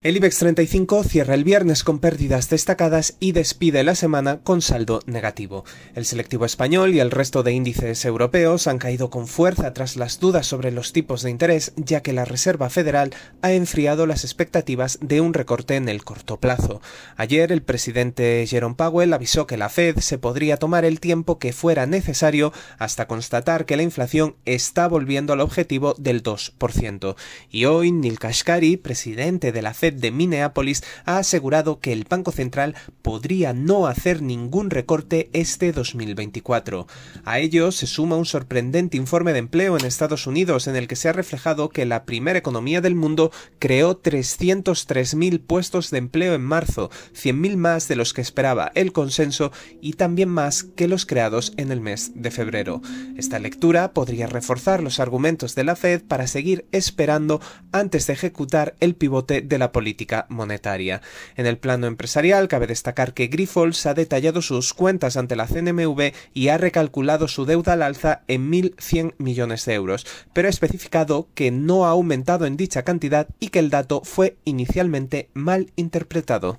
El IBEX 35 cierra el viernes con pérdidas destacadas y despide la semana con saldo negativo. El selectivo español y el resto de índices europeos han caído con fuerza tras las dudas sobre los tipos de interés, ya que la Reserva Federal ha enfriado las expectativas de un recorte en el corto plazo. Ayer el presidente Jerome Powell avisó que la Fed se podría tomar el tiempo que fuera necesario hasta constatar que la inflación está volviendo al objetivo del 2%. Y hoy Neil Kashkari, presidente de la Fed, de Minneapolis ha asegurado que el Banco Central podría no hacer ningún recorte este 2024. A ello se suma un sorprendente informe de empleo en Estados Unidos en el que se ha reflejado que la primera economía del mundo creó 303.000 puestos de empleo en marzo, 100.000 más de los que esperaba el consenso y también más que los creados en el mes de febrero. Esta lectura podría reforzar los argumentos de la Fed para seguir esperando antes de ejecutar el pivote de la política monetaria. En el plano empresarial, cabe destacar que Grifols ha detallado sus cuentas ante la CNMV y ha recalculado su deuda al alza en 1.100 millones de euros, pero ha especificado que no ha aumentado en dicha cantidad y que el dato fue inicialmente mal interpretado.